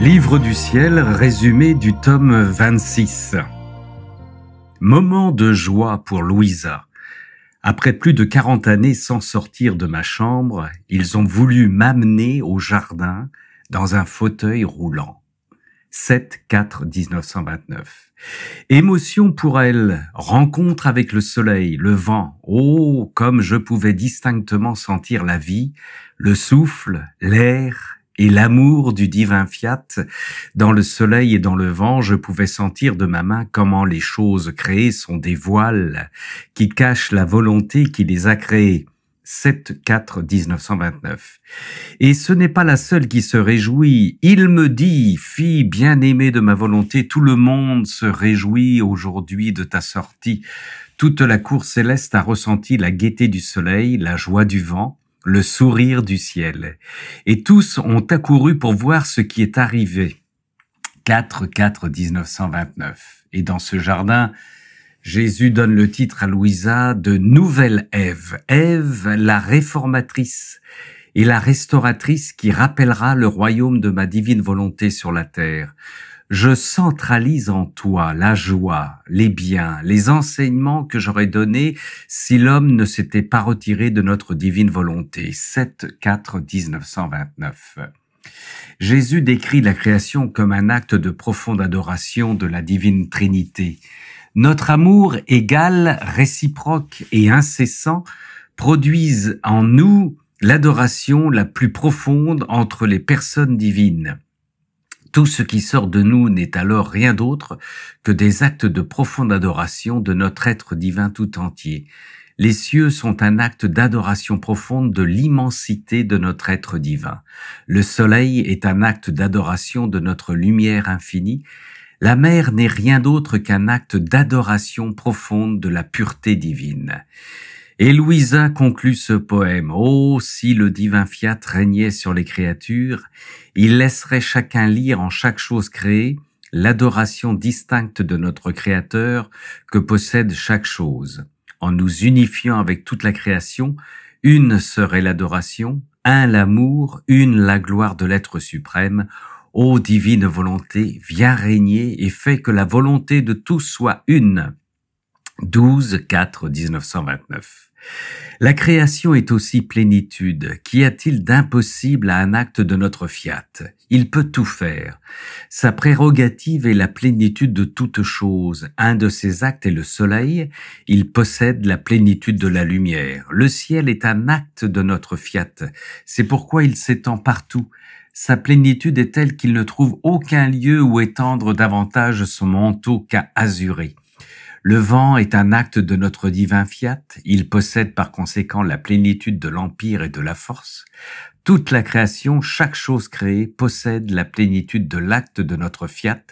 Livre du ciel, résumé du tome 26. Moment de joie pour Louisa. Après plus de quarante années sans sortir de ma chambre, ils ont voulu m'amener au jardin dans un fauteuil roulant. 7 1929 Émotion pour elle, rencontre avec le soleil, le vent, oh, comme je pouvais distinctement sentir la vie, le souffle, l'air et l'amour du divin fiat. Dans le soleil et dans le vent, je pouvais sentir de ma main comment les choses créées sont des voiles qui cachent la volonté qui les a créées. 7 1929 Et ce n'est pas la seule qui se réjouit. Il me dit, fille bien-aimée de ma volonté, tout le monde se réjouit aujourd'hui de ta sortie. Toute la cour céleste a ressenti la gaieté du soleil, la joie du vent, le sourire du ciel. Et tous ont accouru pour voir ce qui est arrivé. 4-4-1929. Et dans ce jardin, Jésus donne le titre à Louisa de Nouvelle Ève, Ève la réformatrice et la restauratrice qui rappellera le royaume de ma divine volonté sur la terre. Je centralise en toi la joie, les biens, les enseignements que j'aurais donnés si l'homme ne s'était pas retiré de notre divine volonté. 7 4 1929. Jésus décrit la création comme un acte de profonde adoration de la divine Trinité. Notre amour égal, réciproque et incessant produisent en nous l'adoration la plus profonde entre les personnes divines. Tout ce qui sort de nous n'est alors rien d'autre que des actes de profonde adoration de notre être divin tout entier. Les cieux sont un acte d'adoration profonde de l'immensité de notre être divin. Le soleil est un acte d'adoration de notre lumière infinie la mer n'est rien d'autre qu'un acte d'adoration profonde de la pureté divine. Et Louisa conclut ce poème. Oh, si le divin fiat régnait sur les créatures, il laisserait chacun lire en chaque chose créée l'adoration distincte de notre Créateur que possède chaque chose. En nous unifiant avec toute la création, une serait l'adoration, un l'amour, une la gloire de l'être suprême, Ô divine volonté, viens régner et fais que la volonté de tous soit une. 12 4 1929. La création est aussi plénitude. Qu'y a-t-il d'impossible à un acte de notre fiat Il peut tout faire. Sa prérogative est la plénitude de toute chose. Un de ses actes est le soleil. Il possède la plénitude de la lumière. Le ciel est un acte de notre fiat. C'est pourquoi il s'étend partout sa plénitude est telle qu'il ne trouve aucun lieu où étendre davantage son manteau qu'à azurer. Le vent est un acte de notre divin fiat, il possède par conséquent la plénitude de l'empire et de la force. Toute la création, chaque chose créée, possède la plénitude de l'acte de notre fiat,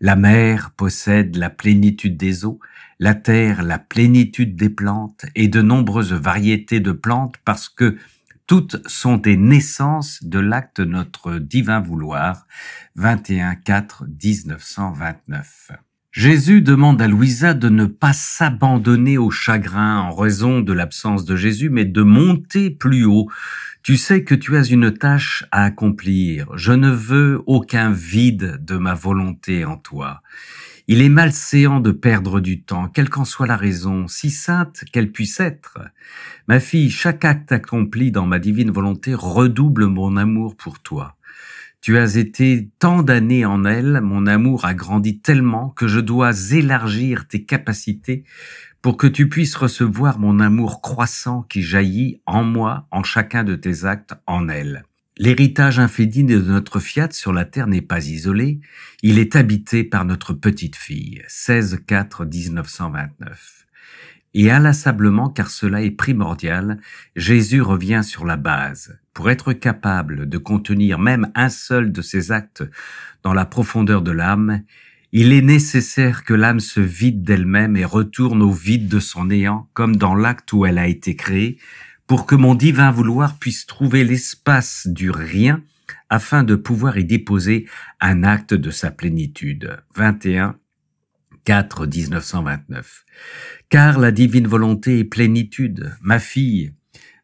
la mer possède la plénitude des eaux, la terre la plénitude des plantes et de nombreuses variétés de plantes parce que toutes sont des naissances de l'acte notre divin vouloir. 21-4-1929. Jésus demande à Louisa de ne pas s'abandonner au chagrin en raison de l'absence de Jésus, mais de monter plus haut. Tu sais que tu as une tâche à accomplir. Je ne veux aucun vide de ma volonté en toi. Il est malséant de perdre du temps, quelle qu'en soit la raison, si sainte qu'elle puisse être. Ma fille, chaque acte accompli dans ma divine volonté redouble mon amour pour toi. Tu as été tant d'années en elle, mon amour a grandi tellement que je dois élargir tes capacités pour que tu puisses recevoir mon amour croissant qui jaillit en moi, en chacun de tes actes, en elle. L'héritage infédine de notre fiat sur la terre n'est pas isolé, il est habité par notre petite fille, 16-4-1929. Et inlassablement, car cela est primordial, Jésus revient sur la base. Pour être capable de contenir même un seul de ses actes dans la profondeur de l'âme, il est nécessaire que l'âme se vide d'elle-même et retourne au vide de son néant, comme dans l'acte où elle a été créée, pour que mon divin vouloir puisse trouver l'espace du rien afin de pouvoir y déposer un acte de sa plénitude. 21 4 1929. Car la divine volonté est plénitude, ma fille,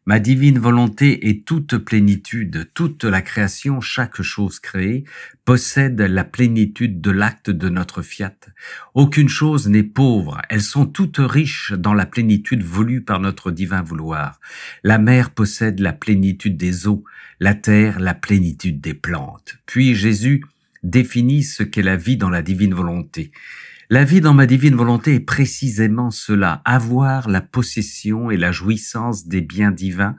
Ma divine volonté est toute plénitude, toute la création, chaque chose créée, possède la plénitude de l'acte de notre fiat. Aucune chose n'est pauvre, elles sont toutes riches dans la plénitude voulue par notre divin vouloir. La mer possède la plénitude des eaux, la terre la plénitude des plantes. Puis Jésus définit ce qu'est la vie dans la divine volonté. La vie dans ma divine volonté est précisément cela, avoir la possession et la jouissance des biens divins,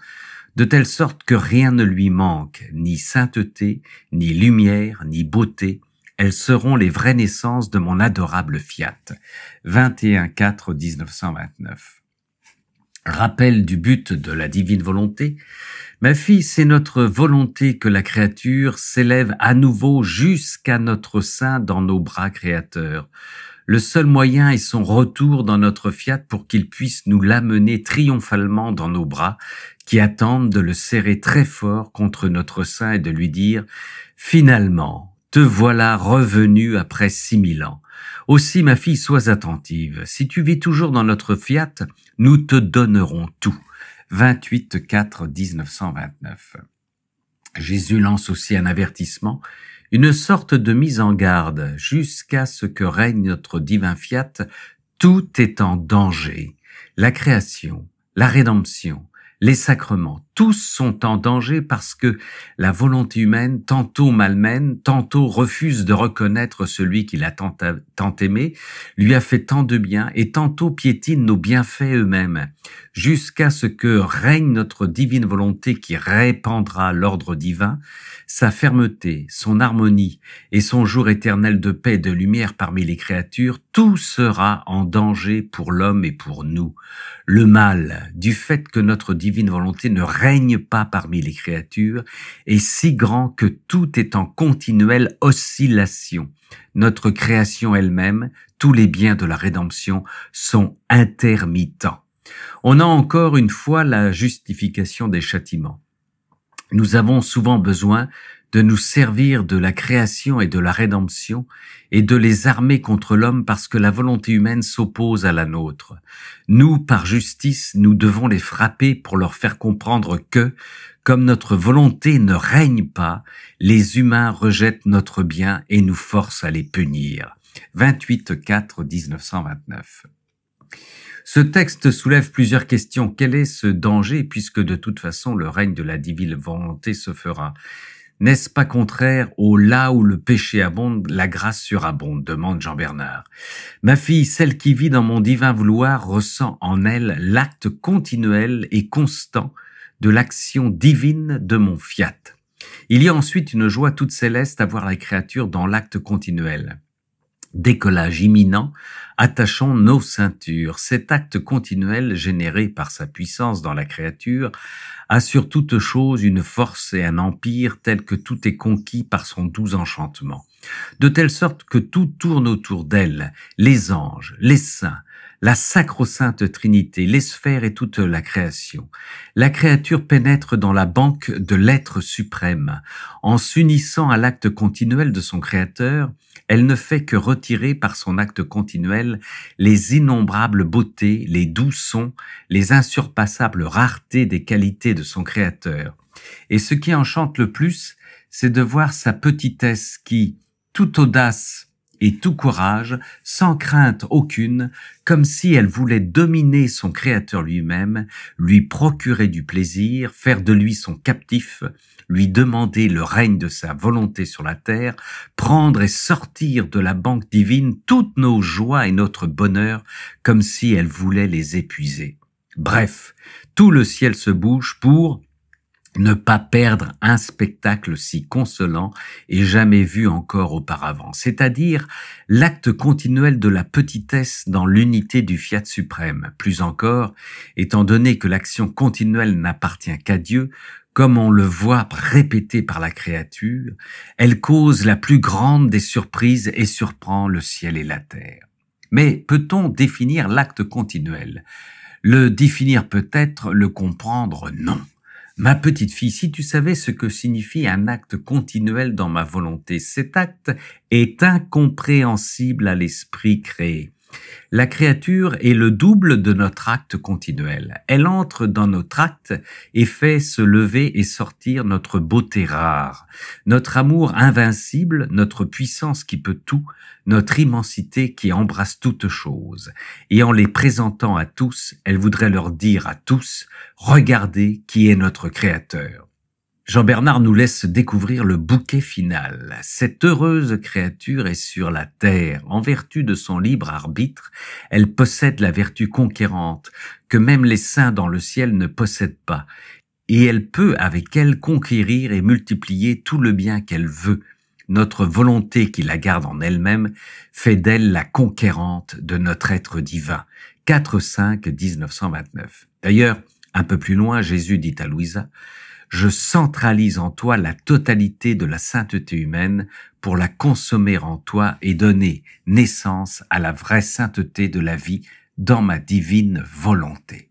de telle sorte que rien ne lui manque, ni sainteté, ni lumière, ni beauté, elles seront les vraies naissances de mon adorable Fiat. 21-4-1929. Rappel du but de la divine volonté. Ma fille, c'est notre volonté que la créature s'élève à nouveau jusqu'à notre sein dans nos bras créateurs. Le seul moyen est son retour dans notre fiat pour qu'il puisse nous l'amener triomphalement dans nos bras, qui attendent de le serrer très fort contre notre sein et de lui dire Finalement, te voilà revenu après six mille ans. Aussi, ma fille, sois attentive. Si tu vis toujours dans notre fiat, nous te donnerons tout. 28 4 1929. Jésus lance aussi un avertissement une sorte de mise en garde jusqu'à ce que règne notre divin fiat, tout est en danger. La création, la rédemption, les sacrements, tous sont en danger parce que la volonté humaine tantôt malmène, tantôt refuse de reconnaître celui qu'il a tant, aimé, lui a fait tant de bien et tantôt piétine nos bienfaits eux-mêmes, jusqu'à ce que règne notre divine volonté qui répandra l'ordre divin, sa fermeté, son harmonie et son jour éternel de paix et de lumière parmi les créatures, tout sera en danger pour l'homme et pour nous. Le mal, du fait que notre divine volonté ne règne pas parmi les créatures, est si grand que tout est en continuelle oscillation. Notre création elle-même, tous les biens de la rédemption sont intermittents. On a encore une fois la justification des châtiments. Nous avons souvent besoin de nous servir de la création et de la rédemption, et de les armer contre l'homme parce que la volonté humaine s'oppose à la nôtre. Nous, par justice, nous devons les frapper pour leur faire comprendre que, comme notre volonté ne règne pas, les humains rejettent notre bien et nous forcent à les punir. 28 4 1929. Ce texte soulève plusieurs questions. Quel est ce danger puisque de toute façon le règne de la divine volonté se fera n'est-ce pas contraire au là où le péché abonde, la grâce surabonde demande Jean Bernard. Ma fille, celle qui vit dans mon divin vouloir, ressent en elle l'acte continuel et constant de l'action divine de mon fiat. Il y a ensuite une joie toute céleste à voir la créature dans l'acte continuel décollage imminent, attachons nos ceintures. Cet acte continuel généré par sa puissance dans la créature assure toute chose une force et un empire tel que tout est conquis par son doux enchantement. De telle sorte que tout tourne autour d'elle, les anges, les saints, la sacro-sainte Trinité, les sphères et toute la création. La créature pénètre dans la banque de l'être suprême. En s'unissant à l'acte continuel de son Créateur, elle ne fait que retirer par son acte continuel les innombrables beautés, les doux sons, les insurpassables raretés des qualités de son Créateur. Et ce qui enchante le plus, c'est de voir sa petitesse qui, toute audace et tout courage, sans crainte aucune, comme si elle voulait dominer son Créateur lui-même, lui procurer du plaisir, faire de lui son captif, lui demander le règne de sa volonté sur la terre, prendre et sortir de la banque divine toutes nos joies et notre bonheur, comme si elle voulait les épuiser. Bref, tout le ciel se bouge pour, ne pas perdre un spectacle si consolant et jamais vu encore auparavant, c'est-à-dire l'acte continuel de la petitesse dans l'unité du fiat suprême. Plus encore, étant donné que l'action continuelle n'appartient qu'à Dieu, comme on le voit répété par la créature, elle cause la plus grande des surprises et surprend le ciel et la terre. Mais peut-on définir l'acte continuel Le définir peut-être, le comprendre non. Ma petite fille, si tu savais ce que signifie un acte continuel dans ma volonté, cet acte est incompréhensible à l'esprit créé. La créature est le double de notre acte continuel. Elle entre dans notre acte et fait se lever et sortir notre beauté rare, notre amour invincible, notre puissance qui peut tout, notre immensité qui embrasse toutes choses. Et en les présentant à tous, elle voudrait leur dire à tous, regardez qui est notre créateur. Jean-Bernard nous laisse découvrir le bouquet final. Cette heureuse créature est sur la terre. En vertu de son libre arbitre, elle possède la vertu conquérante, que même les saints dans le ciel ne possèdent pas. Et elle peut avec elle conquérir et multiplier tout le bien qu'elle veut. Notre volonté qui la garde en elle-même fait d'elle la conquérante de notre être divin. 4 1929 D'ailleurs, un peu plus loin, Jésus dit à Louisa, je centralise en toi la totalité de la sainteté humaine pour la consommer en toi et donner naissance à la vraie sainteté de la vie dans ma divine volonté.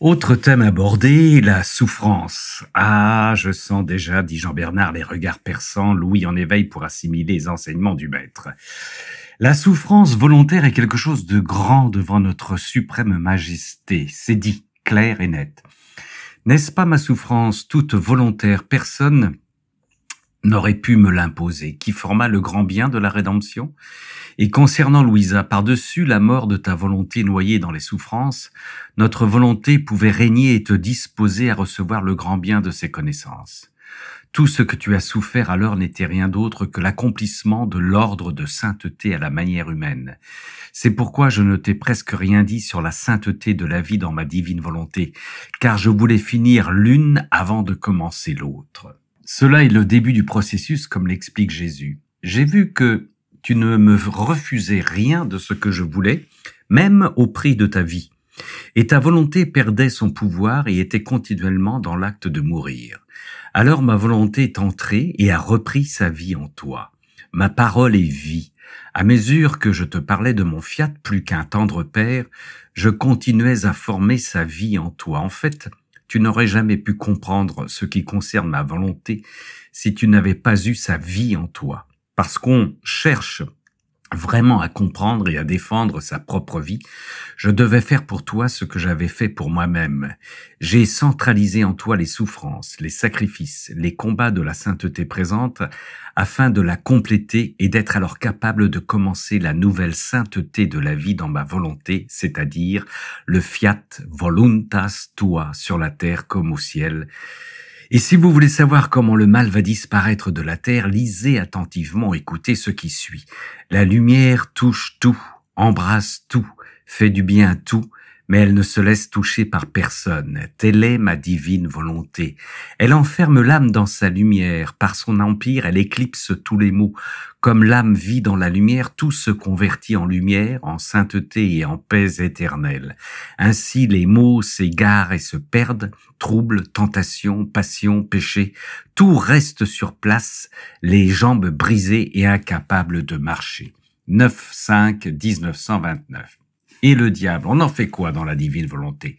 Autre thème abordé, la souffrance. Ah, je sens déjà, dit Jean-Bernard, les regards perçants, Louis en éveil pour assimiler les enseignements du maître. La souffrance volontaire est quelque chose de grand devant notre suprême majesté, c'est dit, clair et net. N'est-ce pas ma souffrance toute volontaire Personne n'aurait pu me l'imposer, qui forma le grand bien de la rédemption Et concernant Louisa, par-dessus la mort de ta volonté noyée dans les souffrances, notre volonté pouvait régner et te disposer à recevoir le grand bien de ses connaissances. Tout ce que tu as souffert alors n'était rien d'autre que l'accomplissement de l'ordre de sainteté à la manière humaine. C'est pourquoi je ne t'ai presque rien dit sur la sainteté de la vie dans ma divine volonté, car je voulais finir l'une avant de commencer l'autre. Cela est le début du processus, comme l'explique Jésus. J'ai vu que tu ne me refusais rien de ce que je voulais, même au prix de ta vie. Et ta volonté perdait son pouvoir et était continuellement dans l'acte de mourir. Alors ma volonté est entrée et a repris sa vie en toi. Ma parole est vie. À mesure que je te parlais de mon fiat plus qu'un tendre père, je continuais à former sa vie en toi. En fait, tu n'aurais jamais pu comprendre ce qui concerne ma volonté si tu n'avais pas eu sa vie en toi. Parce qu'on cherche vraiment à comprendre et à défendre sa propre vie, je devais faire pour toi ce que j'avais fait pour moi-même. J'ai centralisé en toi les souffrances, les sacrifices, les combats de la sainteté présente, afin de la compléter et d'être alors capable de commencer la nouvelle sainteté de la vie dans ma volonté, c'est-à-dire le fiat voluntas tua sur la terre comme au ciel. Et si vous voulez savoir comment le mal va disparaître de la terre, lisez attentivement, écoutez ce qui suit. La lumière touche tout, embrasse tout, fait du bien à tout, mais elle ne se laisse toucher par personne. Telle est ma divine volonté. Elle enferme l'âme dans sa lumière. Par son empire, elle éclipse tous les maux. Comme l'âme vit dans la lumière, tout se convertit en lumière, en sainteté et en paix éternelle. Ainsi les mots s'égarent et se perdent, troubles, tentations, passions, péchés, tout reste sur place, les jambes brisées et incapables de marcher. 9 5 1929 et le diable. On en fait quoi dans la divine volonté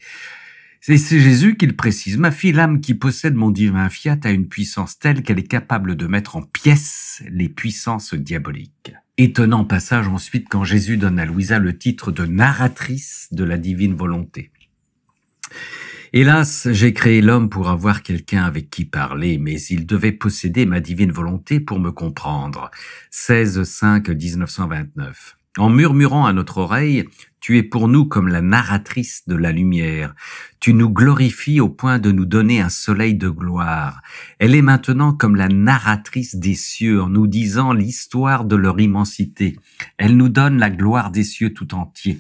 c'est Jésus qu'il précise, ma fille, l'âme qui possède mon divin fiat a une puissance telle qu'elle est capable de mettre en pièces les puissances diaboliques. Étonnant passage ensuite quand Jésus donne à Louisa le titre de narratrice de la divine volonté. Hélas, j'ai créé l'homme pour avoir quelqu'un avec qui parler, mais il devait posséder ma divine volonté pour me comprendre. 16 5 1929. En murmurant à notre oreille, tu es pour nous comme la narratrice de la lumière. Tu nous glorifies au point de nous donner un soleil de gloire. Elle est maintenant comme la narratrice des cieux en nous disant l'histoire de leur immensité. Elle nous donne la gloire des cieux tout entier.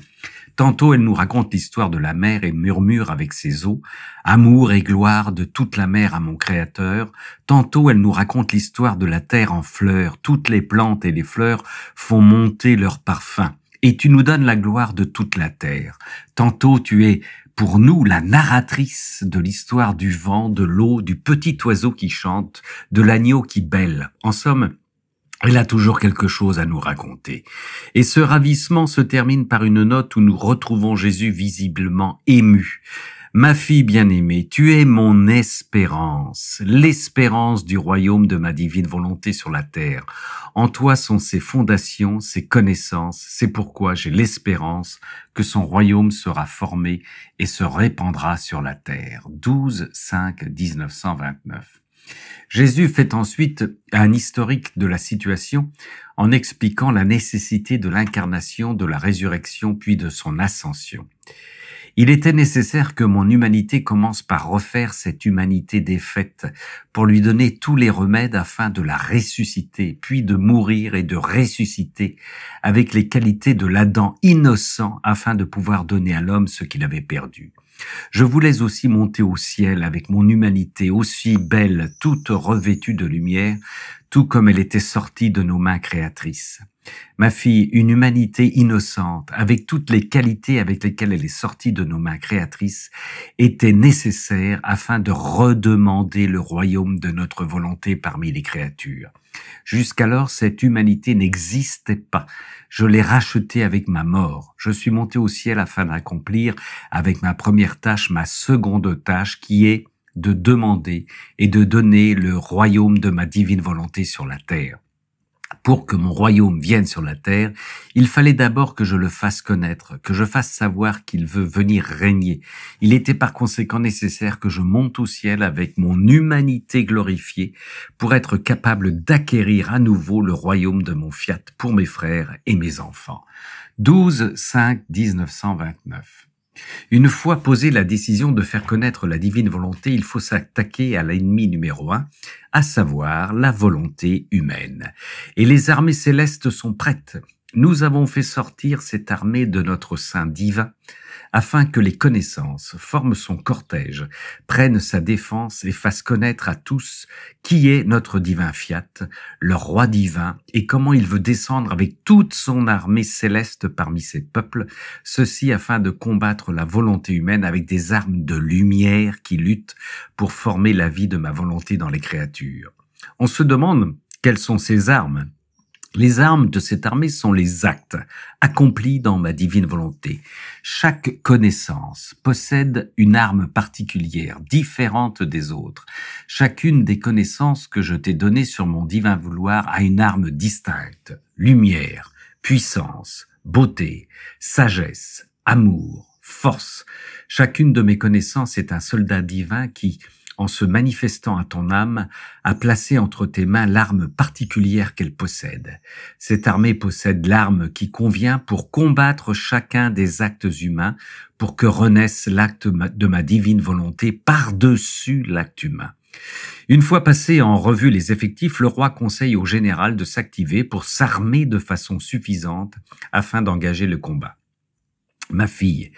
Tantôt elle nous raconte l'histoire de la mer et murmure avec ses eaux, Amour et gloire de toute la mer à mon Créateur, tantôt elle nous raconte l'histoire de la terre en fleurs, toutes les plantes et les fleurs font monter leur parfum, et tu nous donnes la gloire de toute la terre. Tantôt tu es pour nous la narratrice de l'histoire du vent, de l'eau, du petit oiseau qui chante, de l'agneau qui bêle. En somme, elle a toujours quelque chose à nous raconter. Et ce ravissement se termine par une note où nous retrouvons Jésus visiblement ému. Ma fille bien-aimée, tu es mon espérance, l'espérance du royaume de ma divine volonté sur la terre. En toi sont ses fondations, ses connaissances, c'est pourquoi j'ai l'espérance que son royaume sera formé et se répandra sur la terre. 12 5 1929 Jésus fait ensuite un historique de la situation en expliquant la nécessité de l'incarnation, de la résurrection, puis de son ascension. Il était nécessaire que mon humanité commence par refaire cette humanité défaite pour lui donner tous les remèdes afin de la ressusciter, puis de mourir et de ressusciter avec les qualités de l'Adam innocent afin de pouvoir donner à l'homme ce qu'il avait perdu. Je voulais aussi monter au ciel avec mon humanité aussi belle, toute revêtue de lumière, tout comme elle était sortie de nos mains créatrices. Ma fille, une humanité innocente, avec toutes les qualités avec lesquelles elle est sortie de nos mains créatrices, était nécessaire afin de redemander le royaume de notre volonté parmi les créatures. Jusqu'alors, cette humanité n'existait pas. Je l'ai rachetée avec ma mort. Je suis monté au ciel afin d'accomplir avec ma première tâche ma seconde tâche qui est de demander et de donner le royaume de ma divine volonté sur la terre. Pour que mon royaume vienne sur la terre, il fallait d'abord que je le fasse connaître, que je fasse savoir qu'il veut venir régner. Il était par conséquent nécessaire que je monte au ciel avec mon humanité glorifiée pour être capable d'acquérir à nouveau le royaume de mon fiat pour mes frères et mes enfants. 12 5 1929 une fois posée la décision de faire connaître la divine volonté, il faut s'attaquer à l'ennemi numéro un, à savoir la volonté humaine. Et les armées célestes sont prêtes. Nous avons fait sortir cette armée de notre sein divin afin que les connaissances forment son cortège, prennent sa défense et fassent connaître à tous qui est notre divin fiat, leur roi divin, et comment il veut descendre avec toute son armée céleste parmi ses peuples, ceci afin de combattre la volonté humaine avec des armes de lumière qui luttent pour former la vie de ma volonté dans les créatures. On se demande quelles sont ces armes les armes de cette armée sont les actes accomplis dans ma divine volonté. Chaque connaissance possède une arme particulière, différente des autres. Chacune des connaissances que je t'ai données sur mon divin vouloir a une arme distincte. Lumière, puissance, beauté, sagesse, amour, force. Chacune de mes connaissances est un soldat divin qui, en se manifestant à ton âme, à placer entre tes mains l'arme particulière qu'elle possède. Cette armée possède l'arme qui convient pour combattre chacun des actes humains, pour que renaisse l'acte de ma divine volonté par-dessus l'acte humain. Une fois passé en revue les effectifs, le roi conseille au général de s'activer pour s'armer de façon suffisante afin d'engager le combat. Ma fille,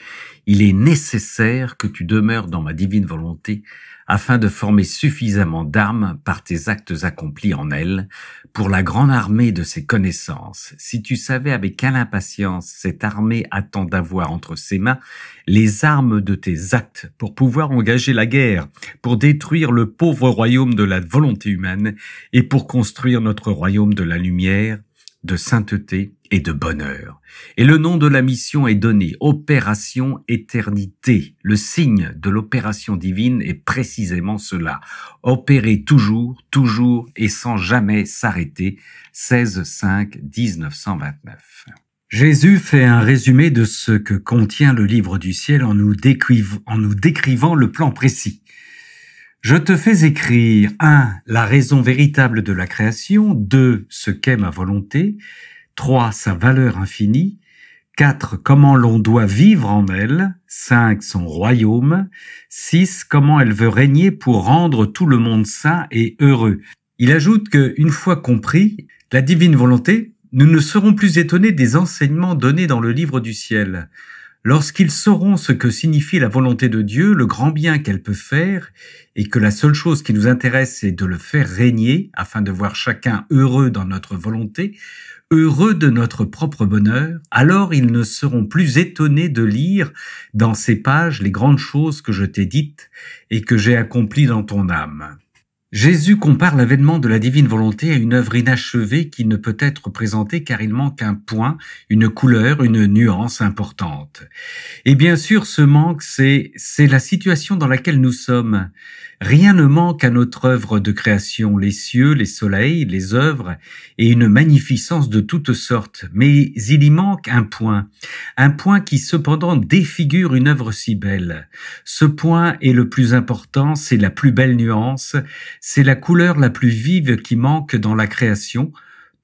il est nécessaire que tu demeures dans ma divine volonté afin de former suffisamment d'armes par tes actes accomplis en elle pour la grande armée de ses connaissances. Si tu savais avec quelle impatience cette armée attend d'avoir entre ses mains les armes de tes actes pour pouvoir engager la guerre, pour détruire le pauvre royaume de la volonté humaine et pour construire notre royaume de la lumière, de sainteté et de bonheur. Et le nom de la mission est donné, Opération Éternité. Le signe de l'opération divine est précisément cela. Opérer toujours, toujours et sans jamais s'arrêter. 16-5-1929. Jésus fait un résumé de ce que contient le livre du ciel en nous, en nous décrivant le plan précis. Je te fais écrire 1. La raison véritable de la création, 2. Ce qu'est ma volonté, 3. Sa valeur infinie, 4. Comment l'on doit vivre en elle, 5. Son royaume, 6. Comment elle veut régner pour rendre tout le monde sain et heureux. Il ajoute que, une fois compris, la divine volonté, nous ne serons plus étonnés des enseignements donnés dans le livre du ciel. Lorsqu'ils sauront ce que signifie la volonté de Dieu, le grand bien qu'elle peut faire, et que la seule chose qui nous intéresse est de le faire régner, afin de voir chacun heureux dans notre volonté, heureux de notre propre bonheur, alors ils ne seront plus étonnés de lire dans ces pages les grandes choses que je t'ai dites et que j'ai accomplies dans ton âme. Jésus compare l'avènement de la divine volonté à une œuvre inachevée qui ne peut être présentée car il manque un point, une couleur, une nuance importante. Et bien sûr, ce manque, c'est, c'est la situation dans laquelle nous sommes. Rien ne manque à notre œuvre de création, les cieux, les soleils, les œuvres, et une magnificence de toutes sortes, mais il y manque un point, un point qui cependant défigure une œuvre si belle. Ce point est le plus important, c'est la plus belle nuance, c'est la couleur la plus vive qui manque dans la création,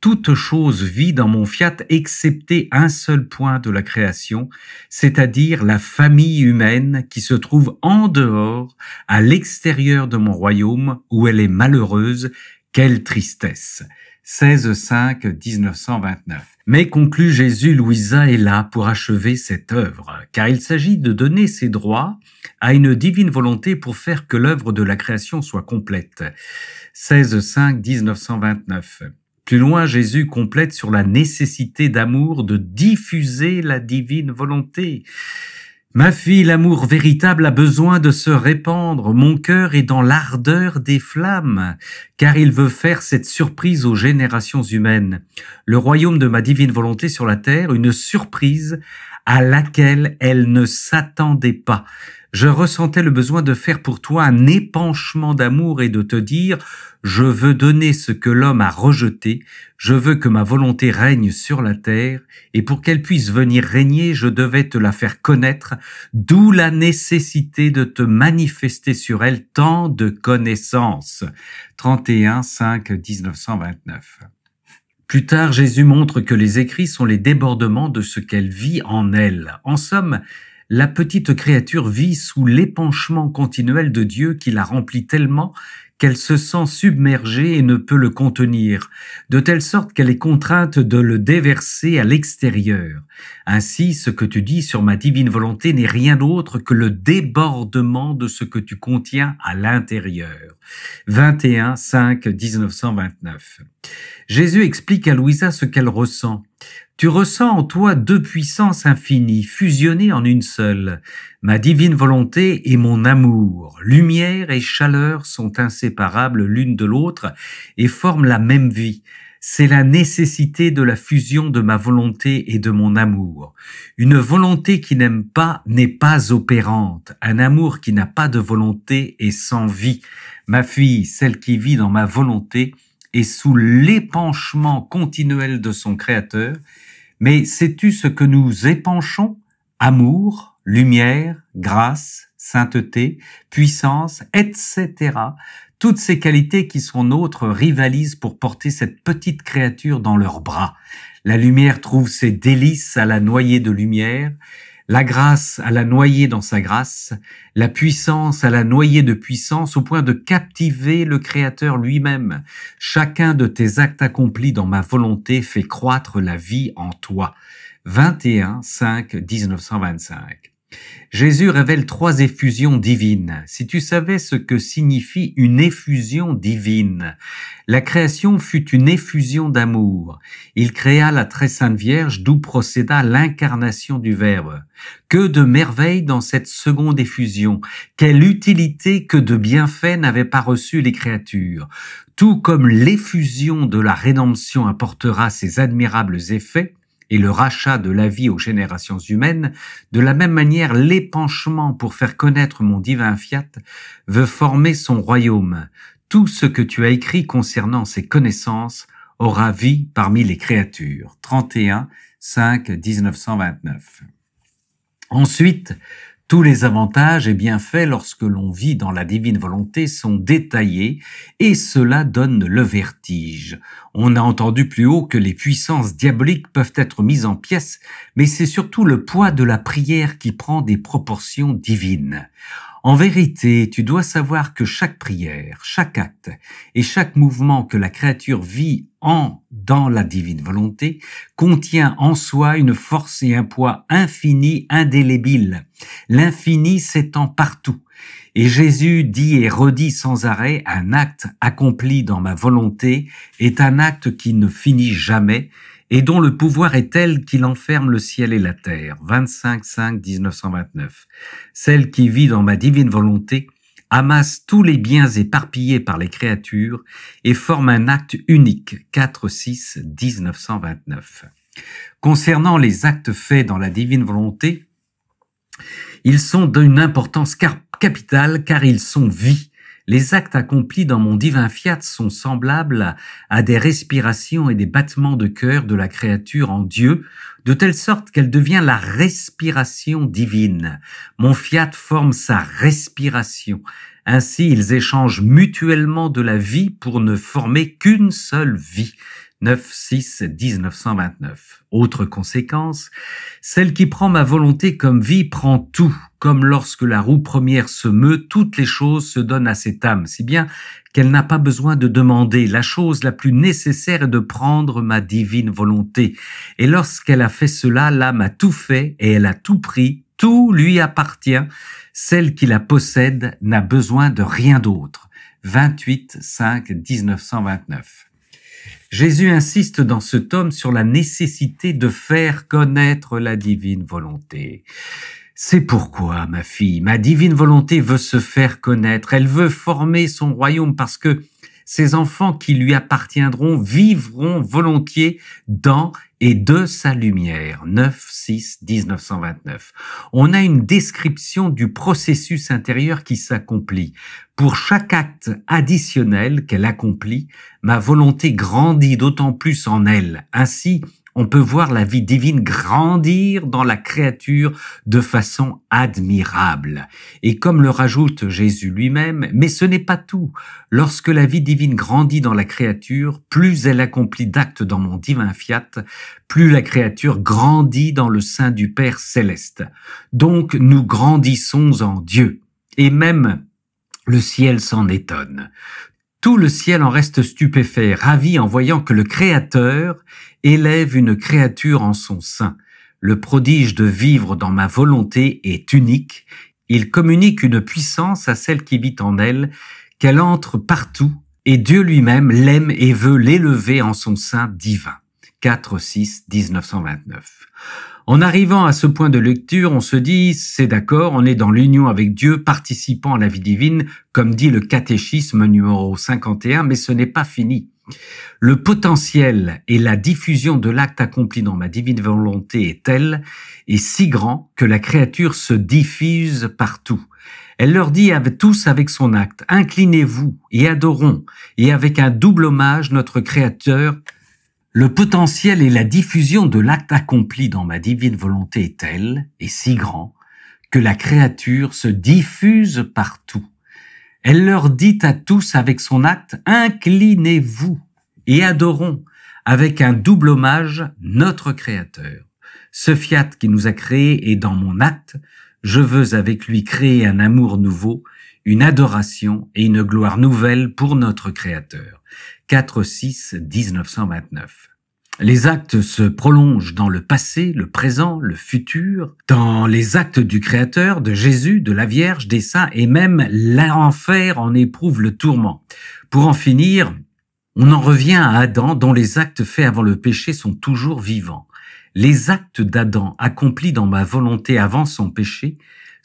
toute chose vit dans mon fiat excepté un seul point de la création, c'est-à-dire la famille humaine qui se trouve en dehors, à l'extérieur de mon royaume où elle est malheureuse, quelle tristesse. 16-5-1929. Mais conclut Jésus, Louisa est là pour achever cette œuvre, car il s'agit de donner ses droits à une divine volonté pour faire que l'œuvre de la création soit complète. 16-5-1929. Plus loin, Jésus complète sur la nécessité d'amour de diffuser la divine volonté. Ma fille, l'amour véritable a besoin de se répandre, mon cœur est dans l'ardeur des flammes, car il veut faire cette surprise aux générations humaines. Le royaume de ma divine volonté sur la terre, une surprise à laquelle elle ne s'attendait pas je ressentais le besoin de faire pour toi un épanchement d'amour et de te dire, je veux donner ce que l'homme a rejeté, je veux que ma volonté règne sur la terre, et pour qu'elle puisse venir régner, je devais te la faire connaître, d'où la nécessité de te manifester sur elle tant de connaissances. 31 5 1929. Plus tard, Jésus montre que les écrits sont les débordements de ce qu'elle vit en elle. En somme, la petite créature vit sous l'épanchement continuel de Dieu qui la remplit tellement qu'elle se sent submergée et ne peut le contenir, de telle sorte qu'elle est contrainte de le déverser à l'extérieur. Ainsi, ce que tu dis sur ma divine volonté n'est rien d'autre que le débordement de ce que tu contiens à l'intérieur. 21 5 1929. Jésus explique à Louisa ce qu'elle ressent. Tu ressens en toi deux puissances infinies fusionnées en une seule. Ma divine volonté et mon amour, lumière et chaleur sont inséparables l'une de l'autre et forment la même vie. C'est la nécessité de la fusion de ma volonté et de mon amour. Une volonté qui n'aime pas n'est pas opérante. Un amour qui n'a pas de volonté est sans vie. Ma fille, celle qui vit dans ma volonté, et sous l'épanchement continuel de son Créateur, mais sais-tu ce que nous épanchons Amour, lumière, grâce, sainteté, puissance, etc. Toutes ces qualités qui sont nôtres rivalisent pour porter cette petite créature dans leurs bras. La lumière trouve ses délices à la noyée de lumière, la grâce à la noyer dans sa grâce, la puissance à la noyer de puissance au point de captiver le Créateur lui-même. Chacun de tes actes accomplis dans ma volonté fait croître la vie en toi. 21 5 1925 Jésus révèle trois effusions divines. Si tu savais ce que signifie une effusion divine, la création fut une effusion d'amour. Il créa la très sainte Vierge d'où procéda l'incarnation du Verbe. Que de merveilles dans cette seconde effusion. Quelle utilité, que de bienfaits n'avaient pas reçu les créatures. Tout comme l'effusion de la rédemption apportera ses admirables effets, et le rachat de la vie aux générations humaines, de la même manière l'épanchement pour faire connaître mon divin fiat veut former son royaume. Tout ce que tu as écrit concernant ses connaissances aura vie parmi les créatures. 31 5 1929. Ensuite, tous les avantages et bienfaits lorsque l'on vit dans la divine volonté sont détaillés et cela donne le vertige. On a entendu plus haut que les puissances diaboliques peuvent être mises en pièces, mais c'est surtout le poids de la prière qui prend des proportions divines. En vérité, tu dois savoir que chaque prière, chaque acte et chaque mouvement que la créature vit en, dans la divine volonté, contient en soi une force et un poids infini, indélébile. L'infini s'étend partout. Et Jésus dit et redit sans arrêt, un acte accompli dans ma volonté est un acte qui ne finit jamais et dont le pouvoir est tel qu'il enferme le ciel et la terre. 25-5-1929. Celle qui vit dans ma divine volonté amasse tous les biens éparpillés par les créatures et forme un acte unique. 4-6-1929. Concernant les actes faits dans la divine volonté, ils sont d'une importance capitale car ils sont vie, les actes accomplis dans mon divin fiat sont semblables à des respirations et des battements de cœur de la créature en Dieu, de telle sorte qu'elle devient la respiration divine. Mon fiat forme sa respiration. Ainsi, ils échangent mutuellement de la vie pour ne former qu'une seule vie. 9-6-1929. Autre conséquence, celle qui prend ma volonté comme vie prend tout, comme lorsque la roue première se meut, toutes les choses se donnent à cette âme, si bien qu'elle n'a pas besoin de demander. La chose la plus nécessaire est de prendre ma divine volonté. Et lorsqu'elle a fait cela, l'âme a tout fait et elle a tout pris, tout lui appartient. Celle qui la possède n'a besoin de rien d'autre. 28 5 1929 Jésus insiste dans ce tome sur la nécessité de faire connaître la divine volonté. C'est pourquoi, ma fille, ma divine volonté veut se faire connaître, elle veut former son royaume parce que ses enfants qui lui appartiendront vivront volontiers dans et de sa lumière, 9-6-1929. On a une description du processus intérieur qui s'accomplit. Pour chaque acte additionnel qu'elle accomplit, ma volonté grandit d'autant plus en elle. Ainsi, on peut voir la vie divine grandir dans la créature de façon admirable. Et comme le rajoute Jésus lui-même, mais ce n'est pas tout. Lorsque la vie divine grandit dans la créature, plus elle accomplit d'actes dans mon divin fiat, plus la créature grandit dans le sein du Père céleste. Donc nous grandissons en Dieu. Et même le ciel s'en étonne. Tout le ciel en reste stupéfait, ravi en voyant que le Créateur élève une créature en son sein. Le prodige de vivre dans ma volonté est unique. Il communique une puissance à celle qui vit en elle, qu'elle entre partout, et Dieu lui-même l'aime et veut l'élever en son sein divin. 4 6 1929. En arrivant à ce point de lecture, on se dit, c'est d'accord, on est dans l'union avec Dieu, participant à la vie divine, comme dit le catéchisme numéro 51, mais ce n'est pas fini. Le potentiel et la diffusion de l'acte accompli dans ma divine volonté est tel et si grand que la créature se diffuse partout. Elle leur dit à tous avec son acte, inclinez-vous et adorons, et avec un double hommage notre Créateur. Le potentiel et la diffusion de l'acte accompli dans ma divine volonté est tel et si grand que la créature se diffuse partout. Elle leur dit à tous avec son acte, inclinez-vous et adorons avec un double hommage notre Créateur. Ce fiat qui nous a créés est dans mon acte, je veux avec lui créer un amour nouveau, une adoration et une gloire nouvelle pour notre Créateur. 4 6 1929 les actes se prolongent dans le passé, le présent, le futur, dans les actes du Créateur, de Jésus, de la Vierge, des saints, et même l'enfer en éprouve le tourment. Pour en finir, on en revient à Adam dont les actes faits avant le péché sont toujours vivants. Les actes d'Adam accomplis dans ma volonté avant son péché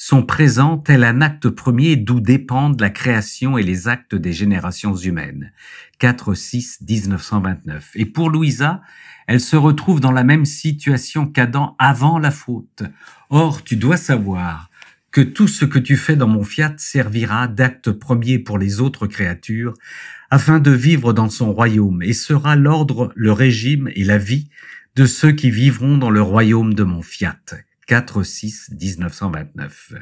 sont présents tel un acte premier d'où dépendent la création et les actes des générations humaines. 4-6-1929. Et pour Louisa, elle se retrouve dans la même situation qu'Adam avant la faute. Or, tu dois savoir que tout ce que tu fais dans mon fiat servira d'acte premier pour les autres créatures, afin de vivre dans son royaume, et sera l'ordre, le régime et la vie de ceux qui vivront dans le royaume de mon fiat. 4-6-1929.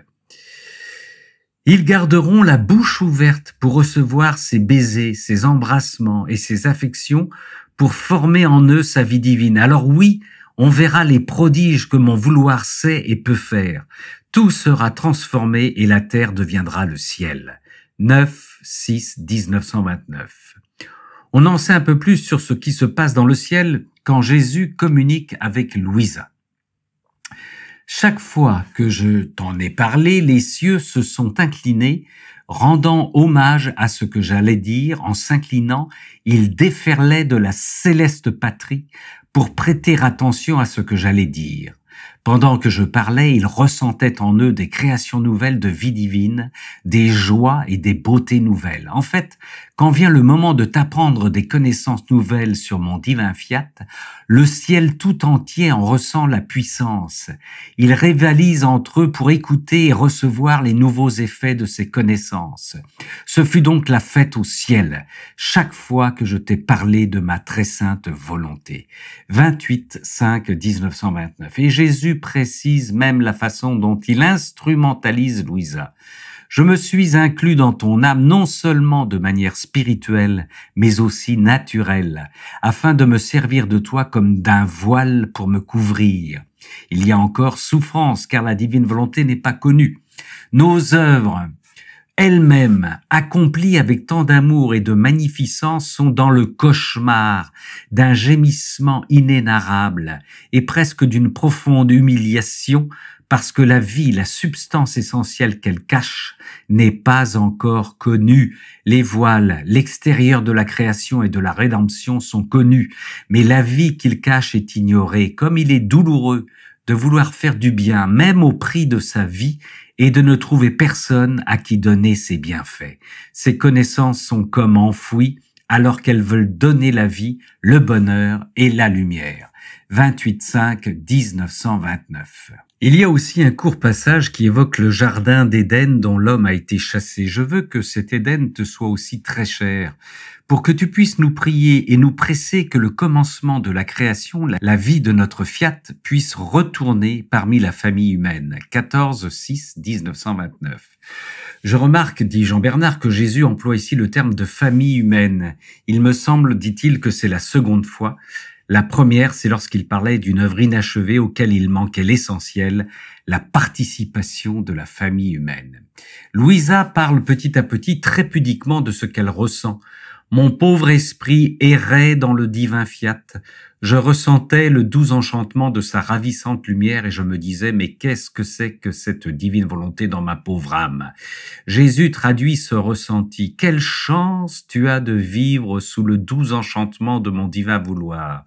Ils garderont la bouche ouverte pour recevoir ses baisers, ses embrassements et ses affections pour former en eux sa vie divine. Alors oui, on verra les prodiges que mon vouloir sait et peut faire. Tout sera transformé et la terre deviendra le ciel. 9, 6, 1929. On en sait un peu plus sur ce qui se passe dans le ciel quand Jésus communique avec Louisa. Chaque fois que je t'en ai parlé, les cieux se sont inclinés, rendant hommage à ce que j'allais dire, en s'inclinant, ils déferlaient de la céleste patrie pour prêter attention à ce que j'allais dire. Pendant que je parlais, ils ressentaient en eux des créations nouvelles de vie divine, des joies et des beautés nouvelles. En fait, quand vient le moment de t'apprendre des connaissances nouvelles sur mon divin fiat, le ciel tout entier en ressent la puissance. Il rivalisent entre eux pour écouter et recevoir les nouveaux effets de ces connaissances. Ce fut donc la fête au ciel, chaque fois que je t'ai parlé de ma très sainte volonté. 28 5 1929. Et Jésus précise même la façon dont il instrumentalise Louisa. Je me suis inclus dans ton âme non seulement de manière spirituelle, mais aussi naturelle, afin de me servir de toi comme d'un voile pour me couvrir. Il y a encore souffrance, car la divine volonté n'est pas connue. Nos œuvres, elles-mêmes, accomplies avec tant d'amour et de magnificence, sont dans le cauchemar d'un gémissement inénarrable et presque d'une profonde humiliation parce que la vie, la substance essentielle qu'elle cache, n'est pas encore connue. Les voiles, l'extérieur de la création et de la rédemption sont connus, mais la vie qu'il cache est ignorée, comme il est douloureux de vouloir faire du bien, même au prix de sa vie, et de ne trouver personne à qui donner ses bienfaits. Ses connaissances sont comme enfouies, alors qu'elles veulent donner la vie, le bonheur et la lumière. 1929 Il y a aussi un court passage qui évoque le jardin d'Éden dont l'homme a été chassé. Je veux que cet Éden te soit aussi très cher, pour que tu puisses nous prier et nous presser que le commencement de la création, la vie de notre fiat, puisse retourner parmi la famille humaine. 14 6 1929. Je remarque, dit Jean Bernard, que Jésus emploie ici le terme de famille humaine. Il me semble, dit-il, que c'est la seconde fois. La première, c'est lorsqu'il parlait d'une œuvre inachevée auquel il manquait l'essentiel, la participation de la famille humaine. Louisa parle petit à petit très pudiquement de ce qu'elle ressent. Mon pauvre esprit errait dans le divin fiat. Je ressentais le doux enchantement de sa ravissante lumière et je me disais, mais qu'est-ce que c'est que cette divine volonté dans ma pauvre âme? Jésus traduit ce ressenti. Quelle chance tu as de vivre sous le doux enchantement de mon divin vouloir.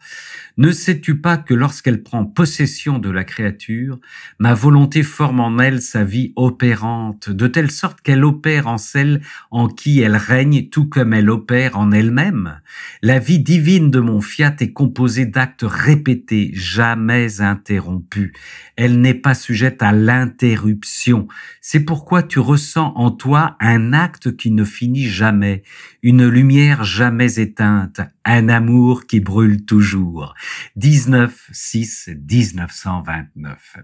Ne sais-tu pas que lorsqu'elle prend possession de la créature, ma volonté forme en elle sa vie opérante, de telle sorte qu'elle opère en celle en qui elle règne tout comme elle opère en elle-même? La vie divine de mon fiat est composée d'actes répétés, jamais interrompus. Elle n'est pas sujette à l'interruption. C'est pourquoi tu ressens en toi un acte qui ne finit jamais, une lumière jamais éteinte, un amour qui brûle toujours. 19 6 1929.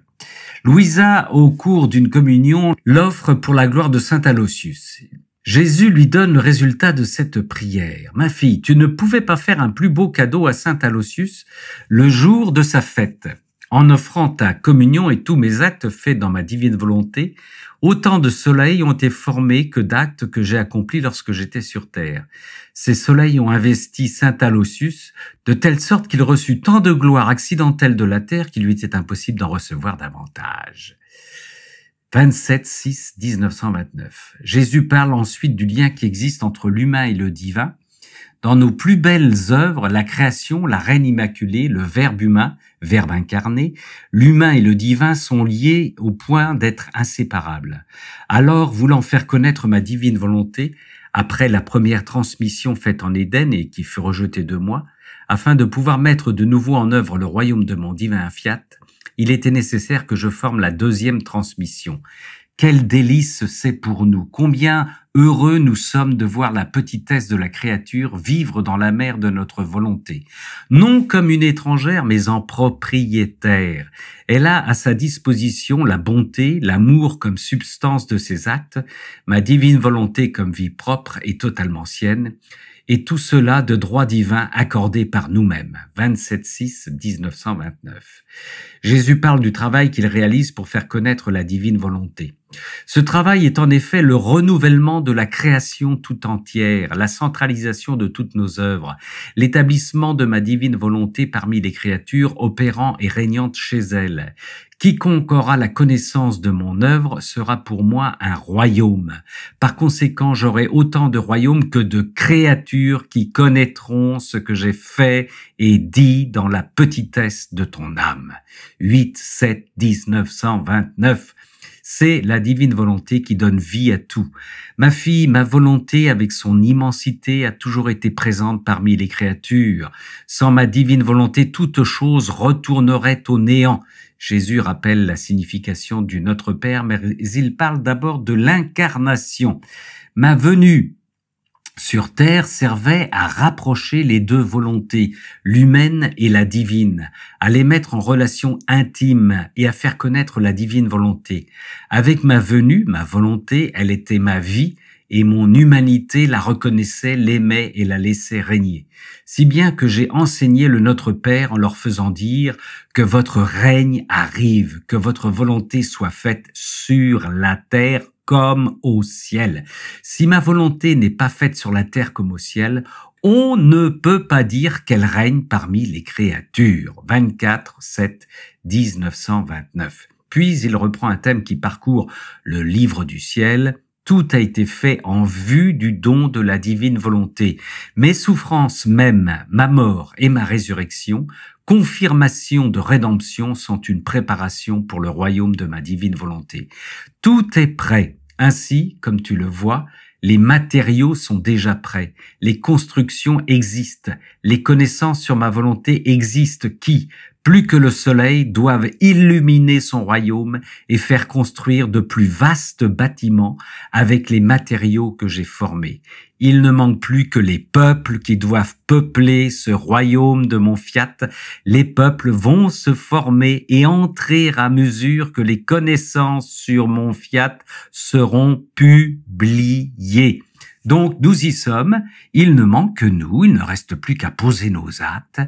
Louisa, au cours d'une communion, l'offre pour la gloire de Saint Alosius. Jésus lui donne le résultat de cette prière. Ma fille, tu ne pouvais pas faire un plus beau cadeau à Saint Alosius le jour de sa fête, en offrant ta communion et tous mes actes faits dans ma divine volonté. Autant de soleils ont été formés que d'actes que j'ai accomplis lorsque j'étais sur terre. Ces soleils ont investi Saint Alosius de telle sorte qu'il reçut tant de gloire accidentelle de la terre qu'il lui était impossible d'en recevoir davantage. 27-6-1929. Jésus parle ensuite du lien qui existe entre l'humain et le divin. Dans nos plus belles œuvres, la création, la reine immaculée, le verbe humain, verbe incarné, l'humain et le divin sont liés au point d'être inséparables. Alors, voulant faire connaître ma divine volonté, après la première transmission faite en Éden et qui fut rejetée de moi, afin de pouvoir mettre de nouveau en œuvre le royaume de mon divin fiat, il était nécessaire que je forme la deuxième transmission. Quel délice c'est pour nous, combien heureux nous sommes de voir la petitesse de la créature vivre dans la mer de notre volonté, non comme une étrangère, mais en propriétaire. Elle a à sa disposition la bonté, l'amour comme substance de ses actes, ma divine volonté comme vie propre et totalement sienne, et tout cela de droit divin accordé par nous-mêmes. 1929. Jésus parle du travail qu'il réalise pour faire connaître la divine volonté. Ce travail est en effet le renouvellement de la création tout entière, la centralisation de toutes nos œuvres, l'établissement de ma divine volonté parmi les créatures opérant et régnant chez elles. Quiconque aura la connaissance de mon œuvre sera pour moi un royaume. Par conséquent, j'aurai autant de royaumes que de créatures qui connaîtront ce que j'ai fait et dit dans la petitesse de ton âme. 8, 7, c'est la divine volonté qui donne vie à tout. Ma fille, ma volonté avec son immensité a toujours été présente parmi les créatures. Sans ma divine volonté, toute chose retournerait au néant. Jésus rappelle la signification du Notre Père, mais il parle d'abord de l'incarnation. Ma venue, sur terre servait à rapprocher les deux volontés, l'humaine et la divine, à les mettre en relation intime et à faire connaître la divine volonté. Avec ma venue, ma volonté, elle était ma vie, et mon humanité la reconnaissait, l'aimait et la laissait régner. Si bien que j'ai enseigné le Notre Père en leur faisant dire que votre règne arrive, que votre volonté soit faite sur la terre comme au ciel. Si ma volonté n'est pas faite sur la terre comme au ciel, on ne peut pas dire qu'elle règne parmi les créatures. 24, 7, 1929. Puis il reprend un thème qui parcourt le livre du ciel. Tout a été fait en vue du don de la divine volonté. Mes souffrances même, ma mort et ma résurrection, confirmation de rédemption sont une préparation pour le royaume de ma divine volonté. Tout est prêt ainsi, comme tu le vois, les matériaux sont déjà prêts, les constructions existent, les connaissances sur ma volonté existent qui, plus que le soleil, doivent illuminer son royaume et faire construire de plus vastes bâtiments avec les matériaux que j'ai formés. Il ne manque plus que les peuples qui doivent peupler ce royaume de mon fiat. Les peuples vont se former et entrer à mesure que les connaissances sur mon fiat seront publiées. Donc nous y sommes, il ne manque que nous, il ne reste plus qu'à poser nos actes.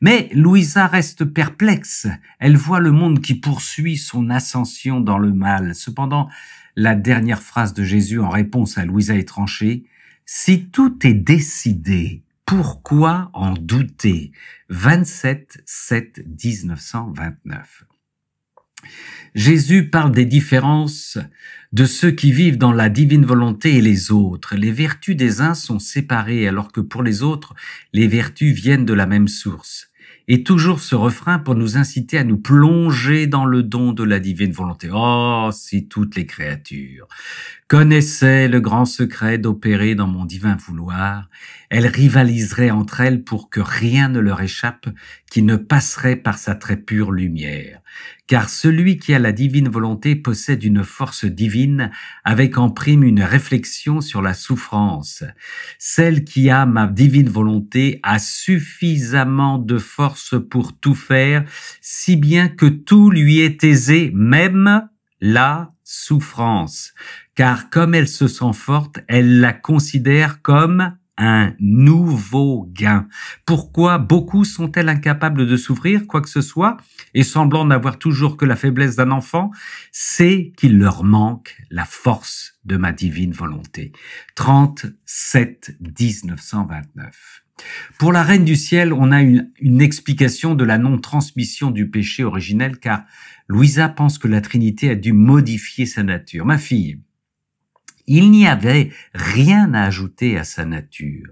Mais Louisa reste perplexe, elle voit le monde qui poursuit son ascension dans le mal. Cependant, la dernière phrase de Jésus en réponse à Louisa est tranchée. Si tout est décidé, pourquoi en douter 27 7 1929 Jésus parle des différences de ceux qui vivent dans la divine volonté et les autres. Les vertus des uns sont séparées alors que pour les autres, les vertus viennent de la même source. Et toujours ce refrain pour nous inciter à nous plonger dans le don de la divine volonté. Oh, si toutes les créatures connaissaient le grand secret d'opérer dans mon divin vouloir elles rivaliseraient entre elles pour que rien ne leur échappe qui ne passerait par sa très pure lumière. Car celui qui a la divine volonté possède une force divine avec en prime une réflexion sur la souffrance. Celle qui a ma divine volonté a suffisamment de force pour tout faire, si bien que tout lui est aisé, même la souffrance, car comme elle se sent forte, elle la considère comme un nouveau gain. Pourquoi beaucoup sont-elles incapables de s'ouvrir, quoi que ce soit, et semblant n'avoir toujours que la faiblesse d'un enfant C'est qu'il leur manque la force de ma divine volonté. 37 1929. Pour la reine du ciel, on a une, une explication de la non-transmission du péché originel, car Louisa pense que la Trinité a dû modifier sa nature. Ma fille, il n'y avait rien à ajouter à sa nature,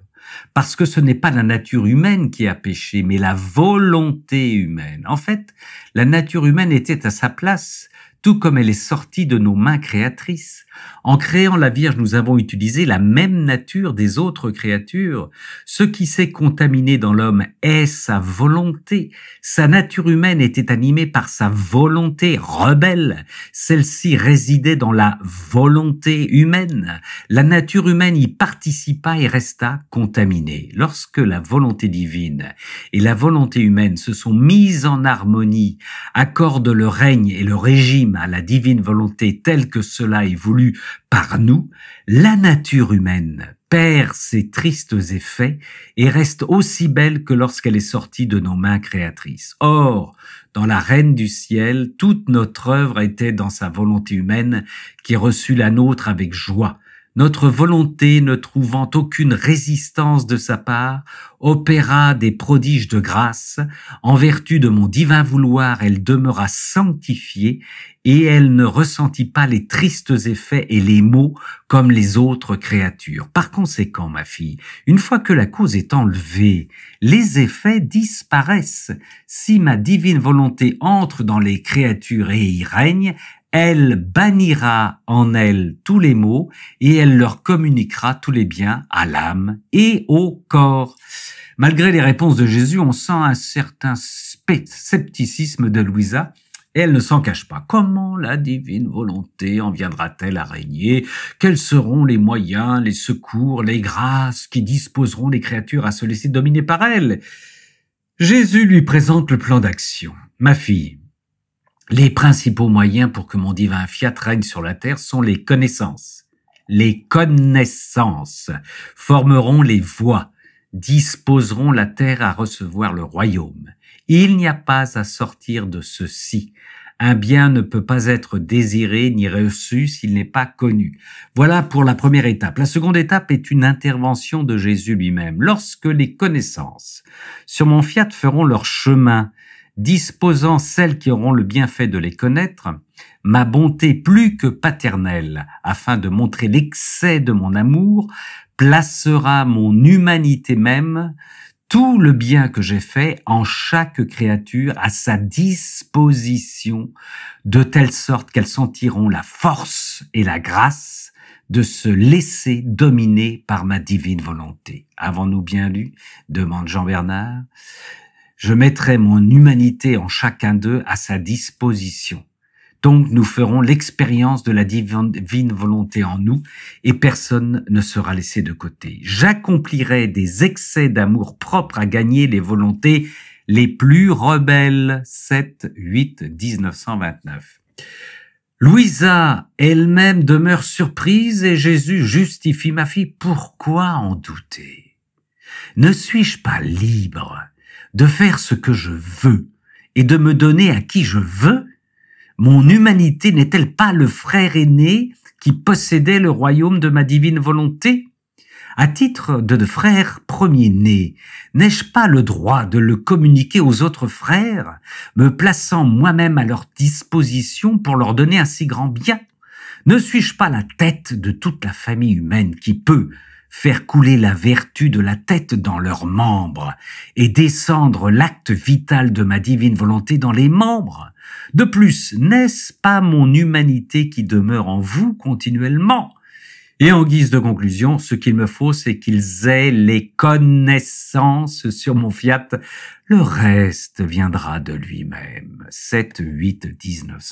parce que ce n'est pas la nature humaine qui a péché, mais la volonté humaine. En fait, la nature humaine était à sa place, tout comme elle est sortie de nos mains créatrices. En créant la Vierge, nous avons utilisé la même nature des autres créatures. Ce qui s'est contaminé dans l'homme est sa volonté. Sa nature humaine était animée par sa volonté rebelle. Celle-ci résidait dans la volonté humaine. La nature humaine y participa et resta contaminée. Lorsque la volonté divine et la volonté humaine se sont mises en harmonie, accordent le règne et le régime à la divine volonté telle que cela est voulu par nous, la nature humaine perd ses tristes effets et reste aussi belle que lorsqu'elle est sortie de nos mains créatrices. Or, dans la Reine du ciel, toute notre œuvre était dans sa volonté humaine qui reçut la nôtre avec joie notre volonté ne trouvant aucune résistance de sa part, opéra des prodiges de grâce, en vertu de mon divin vouloir elle demeura sanctifiée, et elle ne ressentit pas les tristes effets et les maux comme les autres créatures. Par conséquent, ma fille, une fois que la cause est enlevée, les effets disparaissent. Si ma divine volonté entre dans les créatures et y règne, elle bannira en elle tous les maux et elle leur communiquera tous les biens à l'âme et au corps. Malgré les réponses de Jésus, on sent un certain scepticisme de Louisa et elle ne s'en cache pas. Comment la divine volonté en viendra-t-elle à régner Quels seront les moyens, les secours, les grâces qui disposeront les créatures à se laisser dominer par elle Jésus lui présente le plan d'action. Ma fille, les principaux moyens pour que mon divin fiat règne sur la terre sont les connaissances. Les connaissances formeront les voies, disposeront la terre à recevoir le royaume. Il n'y a pas à sortir de ceci. Un bien ne peut pas être désiré ni reçu s'il n'est pas connu. Voilà pour la première étape. La seconde étape est une intervention de Jésus lui-même. Lorsque les connaissances sur mon fiat feront leur chemin disposant celles qui auront le bienfait de les connaître, ma bonté plus que paternelle, afin de montrer l'excès de mon amour, placera mon humanité même, tout le bien que j'ai fait en chaque créature à sa disposition, de telle sorte qu'elles sentiront la force et la grâce de se laisser dominer par ma divine volonté. Avons-nous bien lu demande Jean Bernard je mettrai mon humanité en chacun d'eux à sa disposition. Donc nous ferons l'expérience de la divine volonté en nous et personne ne sera laissé de côté. J'accomplirai des excès d'amour propres à gagner les volontés les plus rebelles. 7, 8, 1929. Louisa elle-même demeure surprise et Jésus justifie ma fille. Pourquoi en douter Ne suis-je pas libre de faire ce que je veux et de me donner à qui je veux, mon humanité n'est-elle pas le frère aîné qui possédait le royaume de ma divine volonté À titre de frère premier-né, n'ai-je pas le droit de le communiquer aux autres frères, me plaçant moi-même à leur disposition pour leur donner un si grand bien Ne suis-je pas la tête de toute la famille humaine qui peut, faire couler la vertu de la tête dans leurs membres et descendre l'acte vital de ma divine volonté dans les membres. De plus, n'est-ce pas mon humanité qui demeure en vous continuellement Et en guise de conclusion, ce qu'il me faut, c'est qu'ils aient les connaissances sur mon fiat. Le reste viendra de lui-même. 7-8-1929.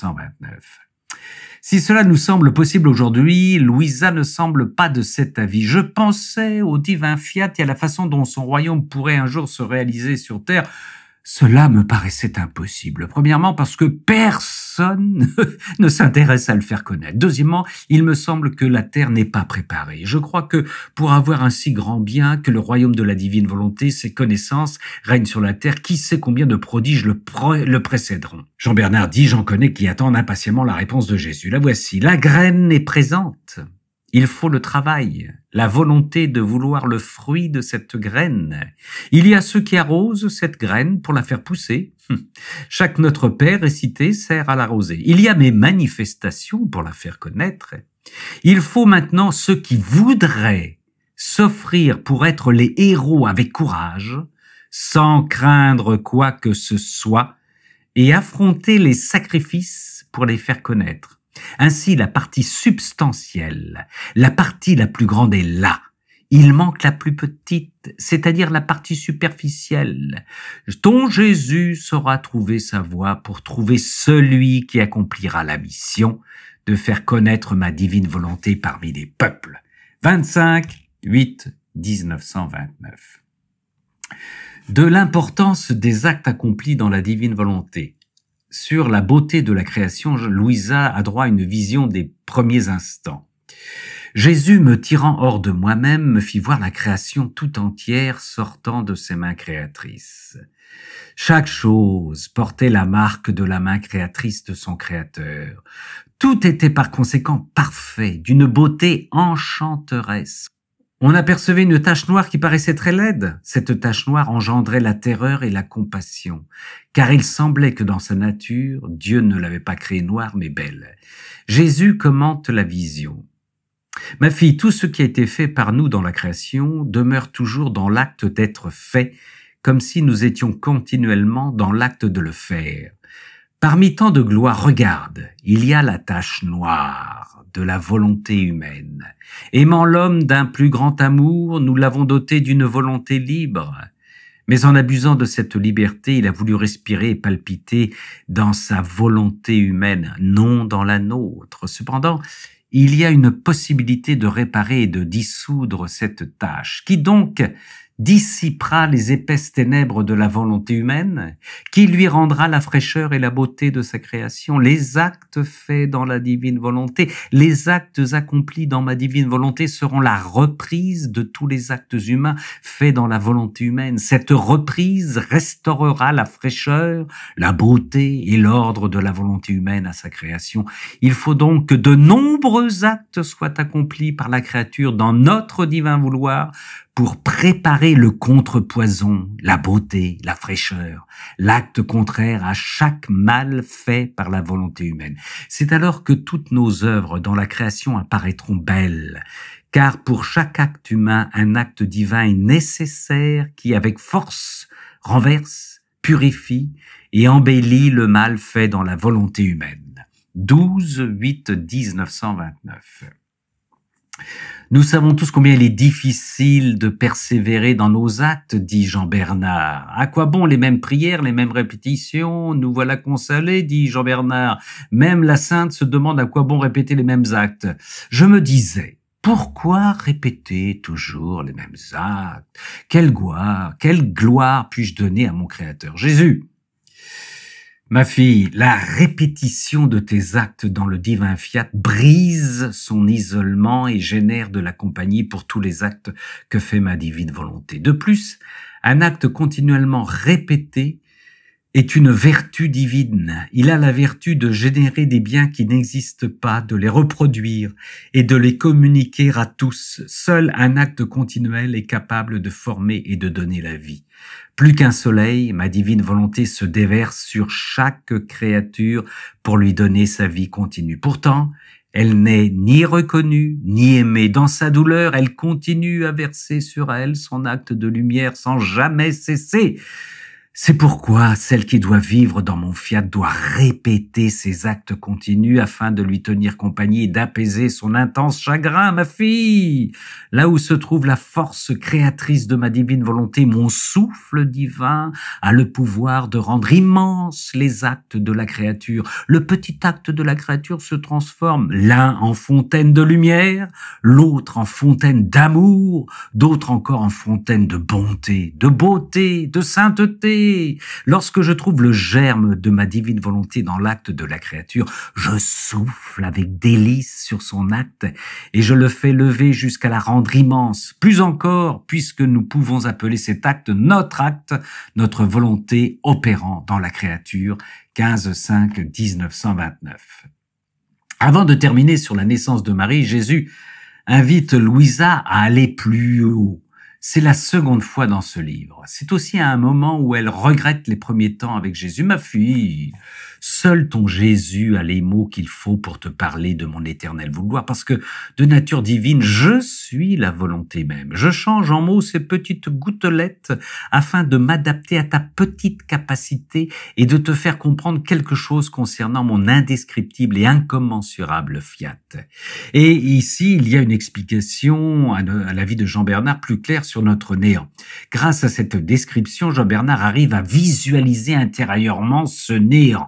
Si cela nous semble possible aujourd'hui, Louisa ne semble pas de cet avis. Je pensais au divin fiat et à la façon dont son royaume pourrait un jour se réaliser sur Terre. Cela me paraissait impossible. Premièrement, parce que personne ne s'intéresse à le faire connaître. Deuxièmement, il me semble que la terre n'est pas préparée. Je crois que pour avoir un si grand bien que le royaume de la divine volonté, ses connaissances règnent sur la terre, qui sait combien de prodiges le, précéderont. Jean-Bernard dit, j'en connais qui attendent impatiemment la réponse de Jésus. La voici. La graine est présente. Il faut le travail, la volonté de vouloir le fruit de cette graine. Il y a ceux qui arrosent cette graine pour la faire pousser. Chaque Notre Père récité sert à l'arroser. Il y a mes manifestations pour la faire connaître. Il faut maintenant ceux qui voudraient s'offrir pour être les héros avec courage, sans craindre quoi que ce soit, et affronter les sacrifices pour les faire connaître. Ainsi, la partie substantielle, la partie la plus grande est là. Il manque la plus petite, c'est-à-dire la partie superficielle. Ton Jésus saura trouver sa voie pour trouver celui qui accomplira la mission de faire connaître ma divine volonté parmi les peuples. 25 8 1929. De l'importance des actes accomplis dans la divine volonté sur la beauté de la création, Louisa a droit à une vision des premiers instants. Jésus, me tirant hors de moi-même, me fit voir la création tout entière sortant de ses mains créatrices. Chaque chose portait la marque de la main créatrice de son Créateur. Tout était par conséquent parfait, d'une beauté enchanteresse. On apercevait une tache noire qui paraissait très laide. Cette tache noire engendrait la terreur et la compassion, car il semblait que dans sa nature, Dieu ne l'avait pas créée noire mais belle. Jésus commente la vision. Ma fille, tout ce qui a été fait par nous dans la création demeure toujours dans l'acte d'être fait, comme si nous étions continuellement dans l'acte de le faire. Parmi tant de gloire, regarde, il y a la tache noire de la volonté humaine. Aimant l'homme d'un plus grand amour, nous l'avons doté d'une volonté libre. Mais en abusant de cette liberté, il a voulu respirer et palpiter dans sa volonté humaine, non dans la nôtre. Cependant, il y a une possibilité de réparer et de dissoudre cette tâche, qui donc dissipera les épaisses ténèbres de la volonté humaine, qui lui rendra la fraîcheur et la beauté de sa création, les actes faits dans la divine volonté, les actes accomplis dans ma divine volonté seront la reprise de tous les actes humains faits dans la volonté humaine. Cette reprise restaurera la fraîcheur, la beauté et l'ordre de la volonté humaine à sa création. Il faut donc que de nombreux actes soient accomplis par la créature dans notre divin vouloir pour préparer le contrepoison, la beauté, la fraîcheur, l'acte contraire à chaque mal fait par la volonté humaine. C'est alors que toutes nos œuvres dans la création apparaîtront belles, car pour chaque acte humain, un acte divin est nécessaire qui, avec force, renverse, purifie et embellit le mal fait dans la volonté humaine. 12 8 1929 nous savons tous combien il est difficile de persévérer dans nos actes, dit Jean Bernard. À quoi bon les mêmes prières, les mêmes répétitions Nous voilà consolés, dit Jean Bernard. Même la sainte se demande à quoi bon répéter les mêmes actes. Je me disais, pourquoi répéter toujours les mêmes actes Quelle gloire, quelle gloire puis-je donner à mon Créateur Jésus Ma fille, la répétition de tes actes dans le divin fiat brise son isolement et génère de la compagnie pour tous les actes que fait ma divine volonté. De plus, un acte continuellement répété est une vertu divine. Il a la vertu de générer des biens qui n'existent pas, de les reproduire et de les communiquer à tous. Seul un acte continuel est capable de former et de donner la vie. Plus qu'un soleil, ma divine volonté se déverse sur chaque créature pour lui donner sa vie continue. Pourtant, elle n'est ni reconnue, ni aimée. Dans sa douleur, elle continue à verser sur elle son acte de lumière sans jamais cesser. C'est pourquoi celle qui doit vivre dans mon fiat doit répéter ses actes continus afin de lui tenir compagnie et d'apaiser son intense chagrin, ma fille. Là où se trouve la force créatrice de ma divine volonté, mon souffle divin a le pouvoir de rendre immenses les actes de la créature. Le petit acte de la créature se transforme l'un en fontaine de lumière, l'autre en fontaine d'amour, d'autres encore en fontaine de bonté, de beauté, de sainteté, Lorsque je trouve le germe de ma divine volonté dans l'acte de la créature, je souffle avec délice sur son acte et je le fais lever jusqu'à la rendre immense. Plus encore, puisque nous pouvons appeler cet acte notre acte, notre volonté opérant dans la créature. 15-5-1929. Avant de terminer sur la naissance de Marie, Jésus invite Louisa à aller plus haut, c'est la seconde fois dans ce livre. C'est aussi à un moment où elle regrette les premiers temps avec Jésus. Ma fille, Seul ton Jésus a les mots qu'il faut pour te parler de mon éternel vouloir, parce que de nature divine, je suis la volonté même. Je change en mots ces petites gouttelettes afin de m'adapter à ta petite capacité et de te faire comprendre quelque chose concernant mon indescriptible et incommensurable fiat. Et ici, il y a une explication à la vie de Jean Bernard plus claire sur notre néant. Grâce à cette description, Jean Bernard arrive à visualiser intérieurement ce néant.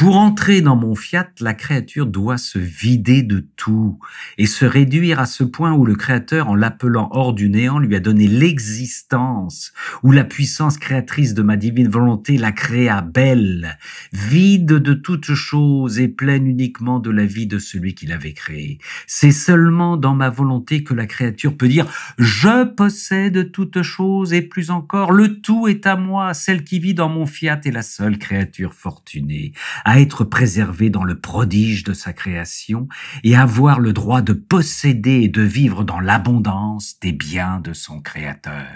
Pour entrer dans mon fiat, la créature doit se vider de tout et se réduire à ce point où le créateur, en l'appelant hors du néant, lui a donné l'existence, où la puissance créatrice de ma divine volonté la créa belle, vide de toute chose et pleine uniquement de la vie de celui qui l'avait créée. C'est seulement dans ma volonté que la créature peut dire je possède toute chose et plus encore, le tout est à moi, celle qui vit dans mon fiat est la seule créature fortunée à être préservé dans le prodige de sa création et avoir le droit de posséder et de vivre dans l'abondance des biens de son créateur.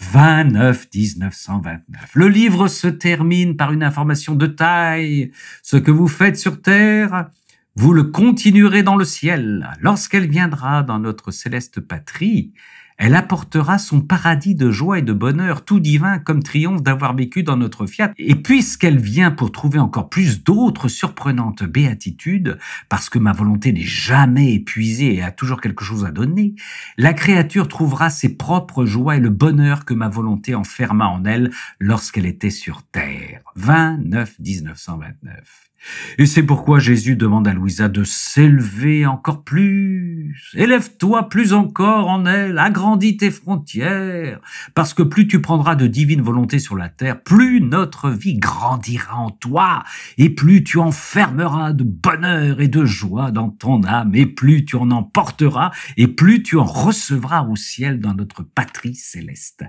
29 1929. Le livre se termine par une information de taille. Ce que vous faites sur terre, vous le continuerez dans le ciel lorsqu'elle viendra dans notre céleste patrie. Elle apportera son paradis de joie et de bonheur, tout divin comme triomphe d'avoir vécu dans notre fiat. Et puisqu'elle vient pour trouver encore plus d'autres surprenantes béatitudes, parce que ma volonté n'est jamais épuisée et a toujours quelque chose à donner, la créature trouvera ses propres joies et le bonheur que ma volonté enferma en elle lorsqu'elle était sur terre. 29 1929. Et c'est pourquoi Jésus demande à Louisa de s'élever encore plus. Élève-toi plus encore en elle, agrandis tes frontières, parce que plus tu prendras de divine volonté sur la terre, plus notre vie grandira en toi, et plus tu enfermeras de bonheur et de joie dans ton âme, et plus tu en emporteras, et plus tu en recevras au ciel dans notre patrie céleste.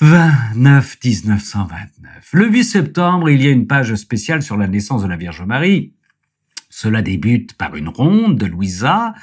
29 1929. Le 8 septembre, il y a une page spéciale sur la naissance de la Vierge Marie. Cela débute par une ronde de Louisa.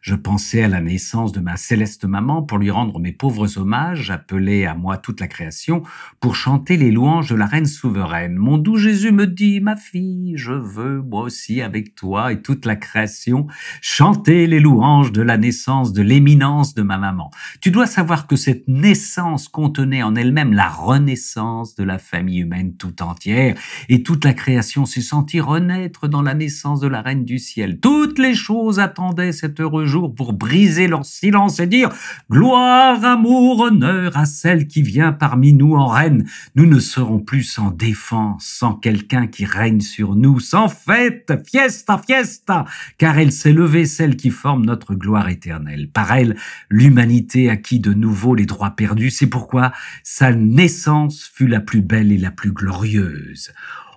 Je pensais à la naissance de ma céleste maman pour lui rendre mes pauvres hommages, appelés à moi toute la création, pour chanter les louanges de la reine souveraine. Mon doux Jésus me dit, ma fille, je veux, moi aussi, avec toi et toute la création, chanter les louanges de la naissance, de l'éminence de ma maman. Tu dois savoir que cette naissance contenait en elle-même la renaissance de la famille humaine tout entière, et toute la création s'est sentie renaître dans la naissance de la reine du ciel. Toutes les choses attendaient cet heureux jour pour briser leur silence et dire gloire, amour, honneur à celle qui vient parmi nous en reine. Nous ne serons plus sans défense, sans quelqu'un qui règne sur nous, sans fête, fiesta, fiesta, car elle s'est levée, celle qui forme notre gloire éternelle. Par elle, l'humanité acquit de nouveau les droits perdus. C'est pourquoi sa naissance fut la plus belle et la plus glorieuse.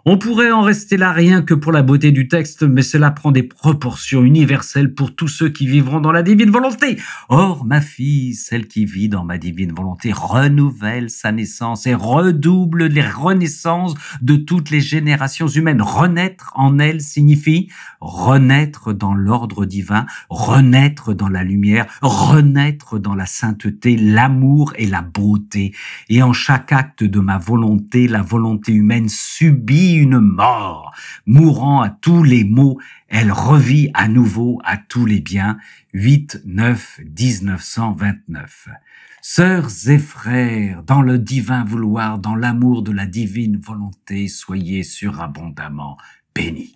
On pourrait en rester là rien que pour la beauté du texte, mais cela prend des proportions universelles pour tous ceux qui vivront dans la divine volonté. Or, ma fille, celle qui vit dans ma divine volonté, renouvelle sa naissance et redouble les renaissances de toutes les générations humaines. Renaître en elle signifie renaître dans l'ordre divin, renaître dans la lumière, renaître dans la sainteté, l'amour et la beauté. Et en chaque acte de ma volonté, la volonté humaine subit une mort. Mourant à tous les maux, elle revit à nouveau à tous les biens. 8-9-1929. Sœurs et frères, dans le divin vouloir, dans l'amour de la divine volonté, soyez surabondamment bénis.